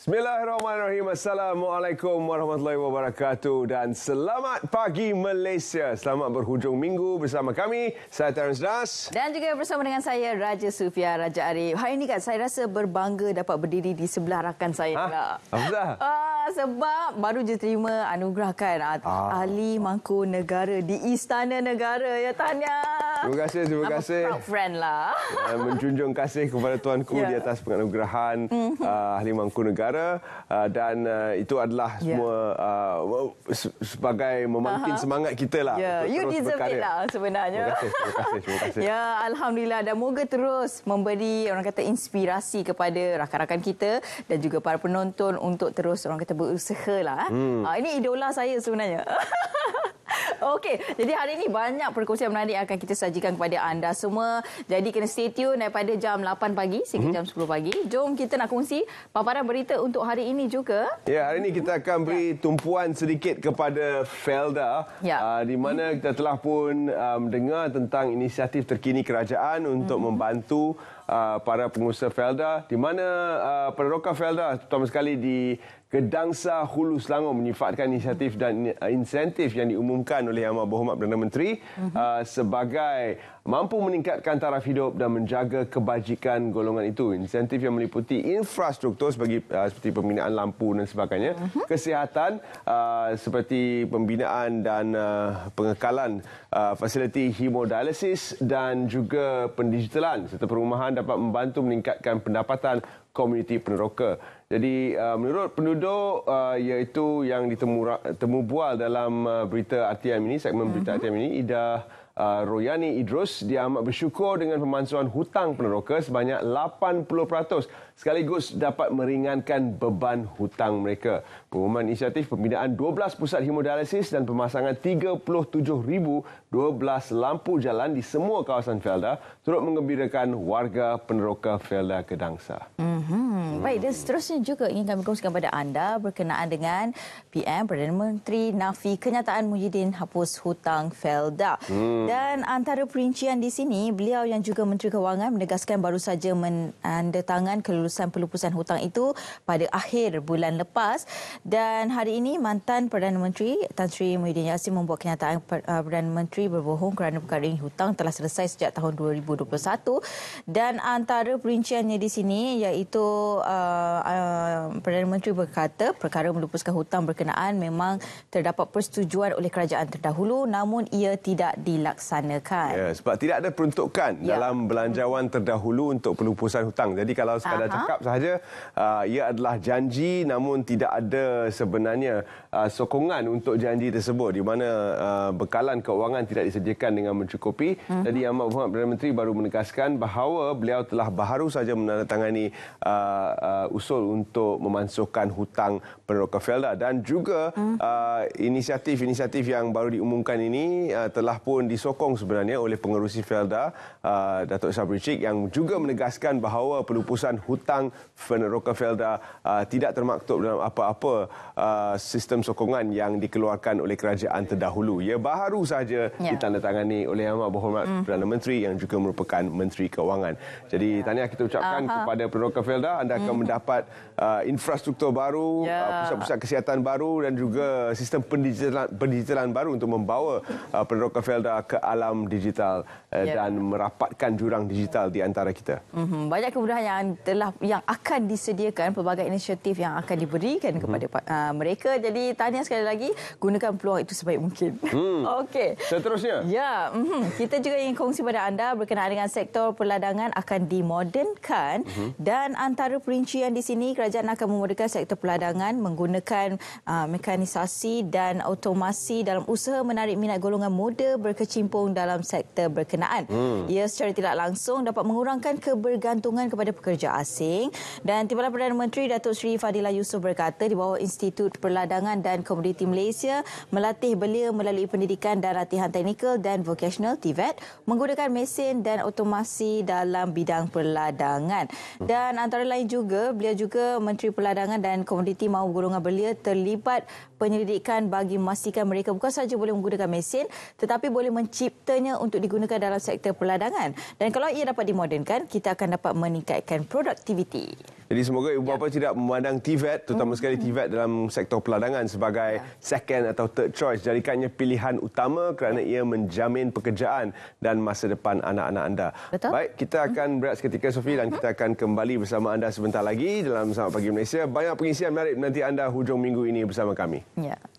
Bismillahirrahmanirrahim. Assalamualaikum warahmatullahi wabarakatuh dan selamat pagi Malaysia. Selamat berhujung minggu bersama kami. Saya Terence Das. Dan juga bersama dengan saya Raja Sufia Raja Arif. Hari ini kan saya rasa berbangga dapat berdiri di sebelah rakan saya. Ha? Apa ah, sebab baru je terima anugerah kan ah. Ahli Mangku Negara di Istana Negara. Ya, tahniah. Terima kasih, terima kasih. I'm proud friend lah. Dan menjunjung kasih kepada tuanku yeah. di ya. atas penganugerahan mhm. uh, Ahli mm Mangku Negara. Uh, dan uh, itu adalah ya. semua uh, sebagai memangkin uh-huh. semangat kita lah. Yeah. You deserve berkarya. it lah sebenarnya. Terima kasih, terima kasih. Terima kasih. ya, Alhamdulillah. Dan moga terus memberi orang kata inspirasi kepada rakan-rakan kita dan juga para penonton untuk terus orang kata berusaha lah. Eh. Hmm. Uh, ini idola saya sebenarnya. Okey, jadi hari ini banyak perkongsian menarik akan kita sajikan kepada anda semua. Jadi kena stay tune daripada jam 8 pagi sehingga mhm. jam 10 pagi. Jom kita nak kongsi paparan berita untuk hari ini juga. Ya, hari ini kita akan beri ya. tumpuan sedikit kepada Felda ya. uh, di mana mhm. kita telah pun ah, mendengar um, tentang inisiatif terkini kerajaan untuk hmm. membantu uh, para pengusaha Felda di mana uh, peneroka Felda terutama sekali di Kedangsa Hulu Selangor menyifatkan inisiatif dan eh, insentif yang diumumkan oleh Yang Maha Berhormat Perdana Menteri uh-huh. sebagai mampu meningkatkan taraf hidup dan menjaga kebajikan golongan itu. Insentif yang meliputi infrastruktur sebagai, eh, seperti pembinaan lampu dan sebagainya, uh-huh. kesihatan seperti pembinaan dan pengekalan fasiliti hemodialisis dan juga pendigitalan serta perumahan dapat membantu meningkatkan pendapatan komuniti peneroka. Jadi uh, menurut penduduk uh, iaitu yang ditemu temu bual dalam uh, berita RTM ini segmen berita uh-huh. Mhm. RTM ini Ida Uh, Royani Idrus dia amat bersyukur dengan pemansuhan hutang peneroka sebanyak 80% sekaligus dapat meringankan beban hutang mereka. Pengumuman inisiatif pembinaan 12 pusat hemodialisis dan pemasangan 37,012 lampu jalan di semua kawasan Felda turut mengembirakan warga peneroka Felda Kedangsa. Mm-hmm. Baik, dan seterusnya juga ingin kami kongsikan kepada anda berkenaan dengan PM Perdana Menteri Nafi kenyataan Muhyiddin hapus hutang Felda. Hmm. Dan antara perincian di sini, beliau yang juga Menteri Kewangan menegaskan baru saja menandatangan kelulusan pelupusan hutang itu pada akhir bulan lepas. Dan hari ini mantan Perdana Menteri Tan Sri Muhyiddin Yassin membuat kenyataan uh, Perdana Menteri berbohong kerana perkara ini hutang telah selesai sejak tahun 2021. Dan antara perinciannya di sini iaitu uh, uh, Perdana Menteri berkata perkara melupuskan hutang berkenaan memang terdapat persetujuan oleh kerajaan terdahulu namun ia tidak dilakukan dilaksanakan. Ya, sebab tidak ada peruntukan ya. dalam belanjawan terdahulu untuk pelupusan hutang. Jadi kalau sekadar Aha. cakap sahaja, uh, ia adalah janji namun tidak ada sebenarnya uh, sokongan untuk janji tersebut di mana uh, bekalan keuangan tidak disediakan dengan mencukupi. Mhm. Jadi Yang Amat Perdana Menteri baru menegaskan bahawa beliau telah baru saja menandatangani usul untuk memansuhkan hutang Rockefeller dan juga mhm. inisiatif-inisiatif yang baru diumumkan ini telah pun di disokong sebenarnya oleh pengerusi Felda uh, Datuk Sabri Cik yang juga menegaskan bahawa pelupusan hutang Feneroka Felda uh, tidak termaktub dalam apa-apa uh, sistem sokongan yang dikeluarkan oleh kerajaan terdahulu. Ia ya, baru sahaja ya. ditandatangani oleh Yang Amat Berhormat hmm. Perdana Menteri yang juga merupakan Menteri Kewangan. Jadi ya. tahniah kita ucapkan Aha. kepada Feneroka Felda anda akan hmm. mendapat uh, infrastruktur baru, uh, ya. uh, pusat-pusat kesihatan baru dan juga sistem pendigitalan, pendigitalan baru untuk membawa uh, Penerokan Felda ke alam digital yeah. Ya, dan merapatkan jurang digital di antara kita. Mm-hmm. Banyak kemudahan yang telah yang akan disediakan pelbagai inisiatif yang akan diberikan mm-hmm. kepada mm-hmm. uh, mereka. Jadi tanya sekali lagi gunakan peluang itu sebaik mungkin. Mm. Okey. Seterusnya. Ya, yeah. mm-hmm. kita juga ingin kongsi pada anda berkenaan dengan sektor peladangan akan dimodernkan mm-hmm. dan antara perincian di sini kerajaan akan memudahkan sektor peladangan menggunakan uh, mekanisasi dan automasi dalam usaha menarik minat golongan muda berkecimpung berkecimpung dalam sektor berkenaan. Hmm. Ia secara tidak langsung dapat mengurangkan kebergantungan kepada pekerja asing dan Timbalan Perdana Menteri Datuk Seri Fadila Yusof berkata di bawah Institut Perladangan dan Komoditi Malaysia melatih belia melalui pendidikan dan latihan teknikal dan vocational TVET menggunakan mesin dan automasi dalam bidang perladangan. Dan antara lain juga, beliau juga Menteri Perladangan dan Komoditi mahu golongan belia terlibat penyelidikan bagi memastikan mereka bukan sahaja boleh menggunakan mesin tetapi boleh men- penciptanya untuk digunakan dalam sektor peladangan dan kalau ia dapat dimodenkan kita akan dapat meningkatkan produktiviti. Jadi semoga ibu ya. bapa ya. tidak memandang TVET terutama hmm. sekali TVET dalam sektor peladangan sebagai ya. second atau third choice jadikannya pilihan utama kerana ya. ia menjamin pekerjaan dan masa depan anak-anak anda. Betul. Baik, kita hmm. akan berehat seketika Sofi dan kita akan kembali bersama anda sebentar lagi dalam Selamat Pagi Malaysia. Banyak pengisian menarik nanti anda hujung minggu ini bersama kami. Ya.